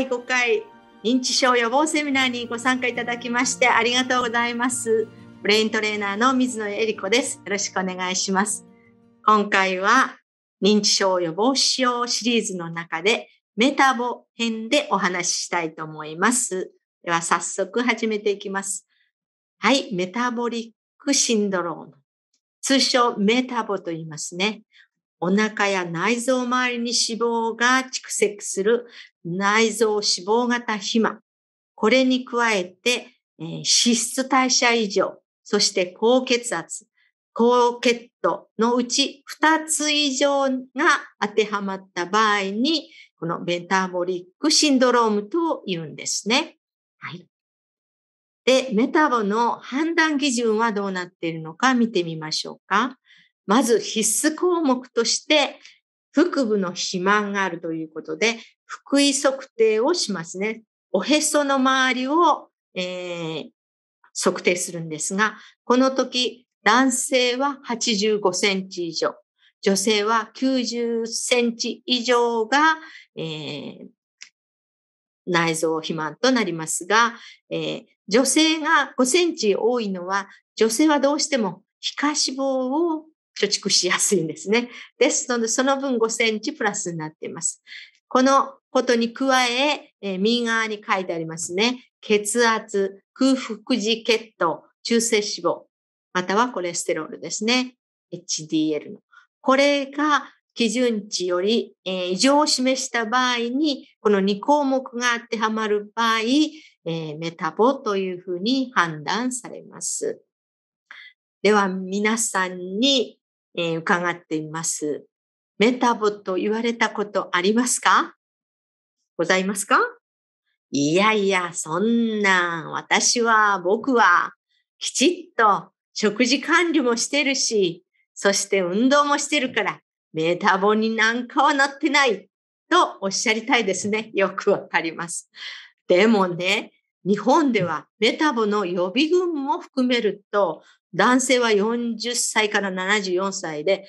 第5回認知症予防セミナーにご参加いただきましてありがとうございます。ブレイントレーナーの水野恵理子です。よろしくお願いします。今回は認知症予防使用シリーズの中でメタボ編でお話ししたいと思います。では早速始めていきます。はい、メタボリックシンドローム。通称メタボと言いますね。お腹や内臓周りに脂肪が蓄積する内臓脂肪型肥満。これに加えて、えー、脂質代謝異常、そして高血圧、高血糖のうち2つ以上が当てはまった場合に、このメタボリックシンドロームと言うんですね。はい。で、メタボの判断基準はどうなっているのか見てみましょうか。まず必須項目として、腹部の肥満があるということで、腹位測定をしますね。おへその周りを、えー、測定するんですが、この時、男性は85センチ以上、女性は90センチ以上が、えー、内臓肥満となりますが、えー、女性が5センチ多いのは、女性はどうしても皮下脂肪を貯蓄しやすいんですね。ですので、その分5センチプラスになっています。このことに加え、えー、右側に書いてありますね。血圧、空腹時血糖、中性脂肪、またはコレステロールですね。HDL の。これが基準値より、えー、異常を示した場合に、この2項目が当てはまる場合、えー、メタボというふうに判断されます。では皆さんにえー、伺っています。メタボと言われたことありますかございますかいやいや、そんな、私は、僕は、きちっと食事管理もしてるし、そして運動もしてるから、メタボになんかはなってないとおっしゃりたいですね。よくわかります。でもね、日本ではメタボの予備軍も含めると、男性は40歳から74歳で、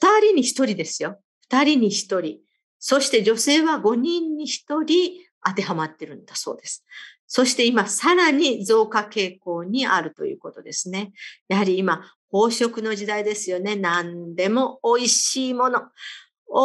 2人に1人ですよ。2人に1人。そして女性は5人に1人当てはまってるんだそうです。そして今、さらに増加傾向にあるということですね。やはり今、飽食の時代ですよね。何でも美味しいもの。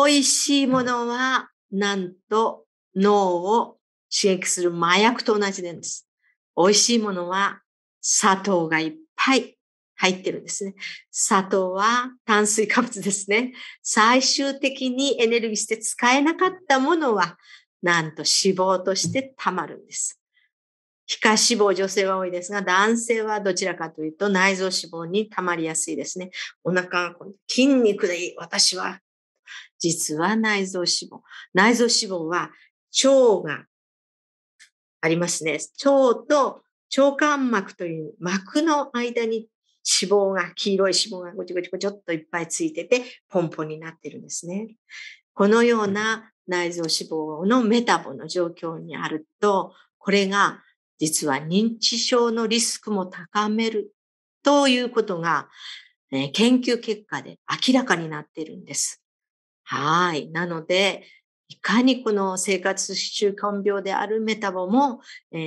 美味しいものは、なんと脳を刺激する麻薬と同じなんです。美味しいものは砂糖がいっぱい入ってるんですね。砂糖は炭水化物ですね。最終的にエネルギーして使えなかったものは、なんと脂肪として溜まるんです。皮下脂肪女性は多いですが、男性はどちらかというと内臓脂肪に溜まりやすいですね。お腹が筋肉でいい、私は。実は内臓脂肪。内臓脂肪は腸がありますね。腸と腸管膜という膜の間に脂肪が、黄色い脂肪がごちごちごちょっといっぱいついてて、ポンポンになってるんですね。このような内臓脂肪のメタボの状況にあると、これが実は認知症のリスクも高めるということが、え研究結果で明らかになっているんです。はい。なので、いかにこの生活習慣病であるメタボも、え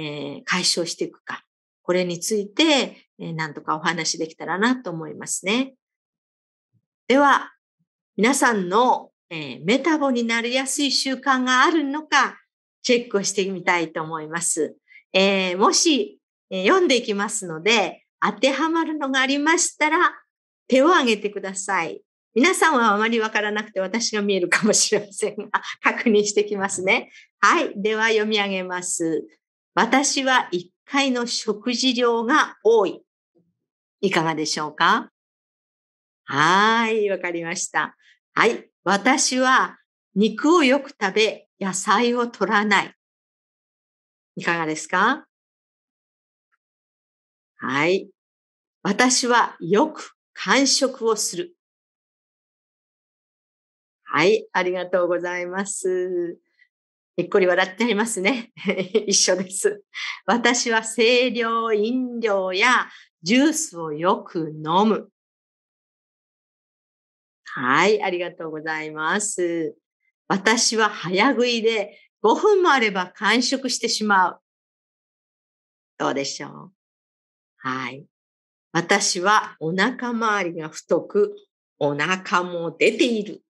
ー、解消していくか。これについて、えー、とかお話できたらなと思いますね。では、皆さんの、えー、メタボになりやすい習慣があるのか、チェックをしてみたいと思います。えー、もし、え読んでいきますので、当てはまるのがありましたら、手を挙げてください。皆さんはあまりわからなくて私が見えるかもしれませんが、確認してきますね。はい。では読み上げます。私は1回の食事量が多い。いかがでしょうかはい。わかりました。はい。私は肉をよく食べ、野菜を取らない。いかがですかはい。私はよく完食をする。はい、ありがとうございます。にっこり笑っちゃいますね。一緒です。私は清涼飲料やジュースをよく飲む。はい、ありがとうございます。私は早食いで5分もあれば完食してしまう。どうでしょうはい。私はお腹周りが太く、お腹も出ている。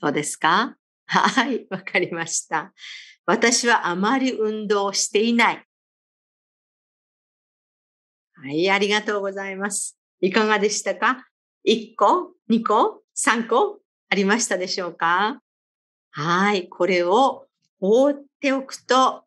そうですかはい、わかりました。私はあまり運動をしていない。はい、ありがとうございます。いかがでしたか ?1 個、2個、3個ありましたでしょうかはい、これを放っておくと、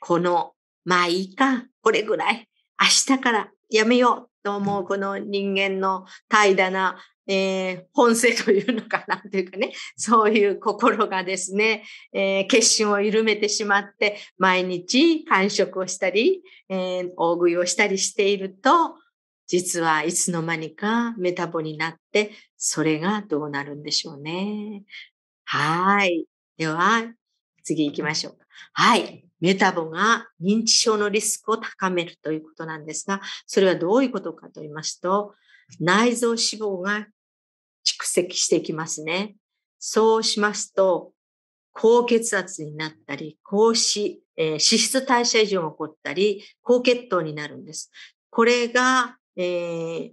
この、まあいいか、これぐらい、明日からやめようと思うこの人間の怠惰なえー、本性というのかなというかね、そういう心がですね、えー、決心を緩めてしまって、毎日完食をしたり、えー、大食いをしたりしていると、実はいつの間にかメタボになって、それがどうなるんでしょうね。はい。では、次行きましょうか。はい。メタボが認知症のリスクを高めるということなんですが、それはどういうことかと言いますと、内臓脂肪が蓄積していきますね。そうしますと、高血圧になったり、高脂、えー、脂質代謝異常が起こったり、高血糖になるんです。これが、えー、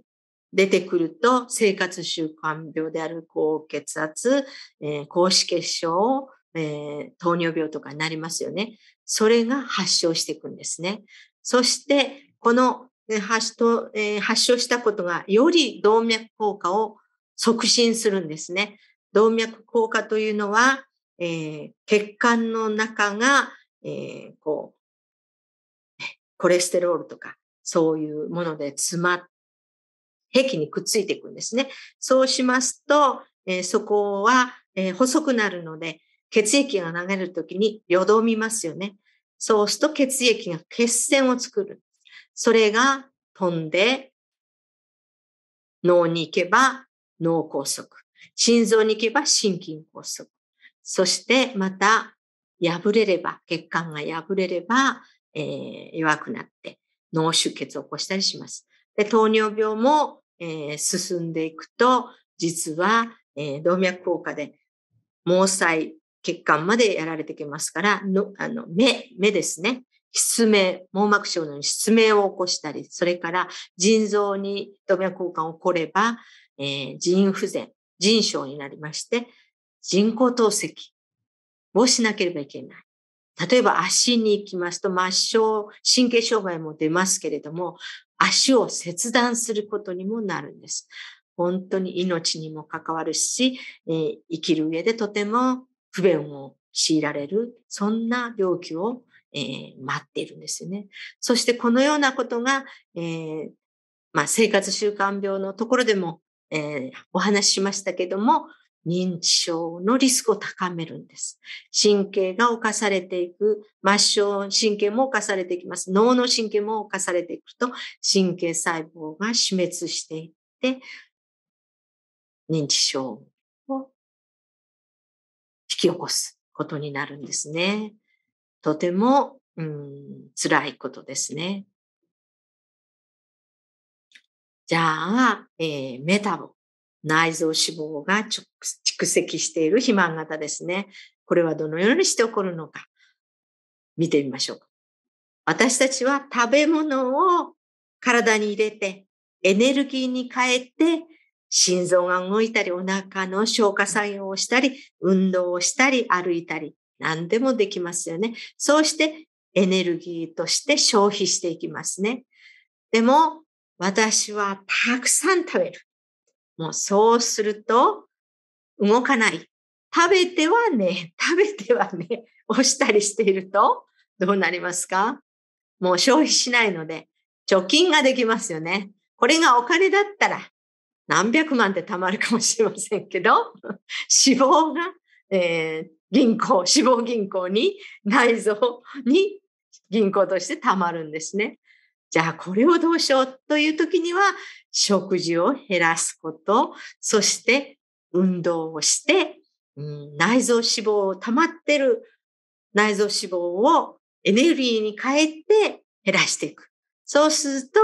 出てくると、生活習慣病である高血圧、えー、高脂血症、え糖尿病とかになりますよね。それが発症していくんですね。そして、この発,、え発症したことがより動脈硬化を促進するんですね。動脈硬化というのは、えー、血管の中が、えー、こう、コレステロールとか、そういうもので詰まって、壁にくっついていくんですね。そうしますと、えー、そこは、え細くなるので、血液が流れるときによどみますよね。そうすると血液が血栓を作る。それが飛んで脳に行けば脳梗塞。心臓に行けば心筋梗塞。そしてまた破れれば、血管が破れれば、えー、弱くなって脳出血を起こしたりします。で糖尿病も、えー、進んでいくと、実は、えー、動脈硬化で毛細血管までやられてきますから、のあの目、目ですね。失明、網膜症のように失明を起こしたり、それから腎臓に動脈硬化が起これば、えー、腎不全、腎症になりまして、人工透析をしなければいけない。例えば足に行きますと、末梢神経障害も出ますけれども、足を切断することにもなるんです。本当に命にも関わるし、えー、生きる上でとても不便を強いられる、そんな病気を、えー、待っているんですよね。そしてこのようなことが、えーまあ、生活習慣病のところでもえー、お話ししましたけども、認知症のリスクを高めるんです。神経が侵されていく、末梢神経も侵されていきます。脳の神経も侵されていくと、神経細胞が死滅していって、認知症を引き起こすことになるんですね。とても、うん、辛いことですね。じゃあ、えー、メタボ、内臓脂肪が蓄積している肥満型ですね。これはどのようにして起こるのか、見てみましょう。私たちは食べ物を体に入れて、エネルギーに変えて、心臓が動いたり、お腹の消化作用をしたり、運動をしたり、歩いたり、何でもできますよね。そうしてエネルギーとして消費していきますね。でも、私はたくさん食べる。もうそうすると動かない。食べてはね、食べてはね、押したりしているとどうなりますかもう消費しないので貯金ができますよね。これがお金だったら何百万って貯まるかもしれませんけど、脂肪が、えー、銀行、脂肪銀行に、内臓に銀行として貯まるんですね。じゃあこれをどうしようという時には、食事を減らすこと、そして運動をして、うん、内臓脂肪を溜まってる内臓脂肪をエネルギーに変えて減らしていく。そうすると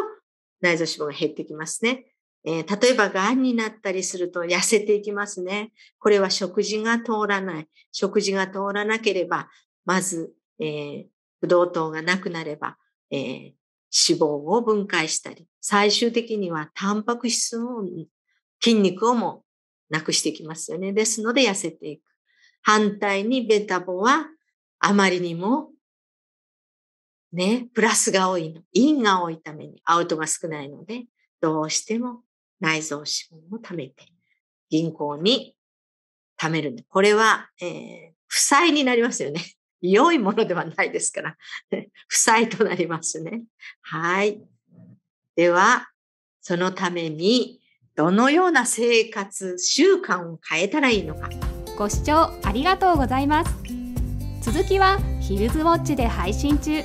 内臓脂肪が減ってきますね。えー、例えば、癌になったりすると痩せていきますね。これは食事が通らない。食事が通らなければ、まず、えー、不動糖がなくなれば、えー、脂肪を分解したり、最終的にはタンパク質を、筋肉をもなくしていきますよね。ですので痩せていく。反対にベタボはあまりにもね、プラスが多いの。陰が多いためにアウトが少ないので、どうしても内臓脂肪を貯めて、銀行に貯める。これは、えー、負債になりますよね。良いものではないですから、負債となりますね。はい。では、そのために、どのような生活習慣を変えたらいいのか。ご視聴ありがとうございます。続きはヒルズウォッチで配信中。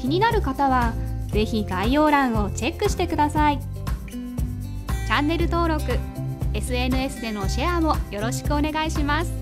気になる方は、是非概要欄をチェックしてください。チャンネル登録、SNS でのシェアもよろしくお願いします。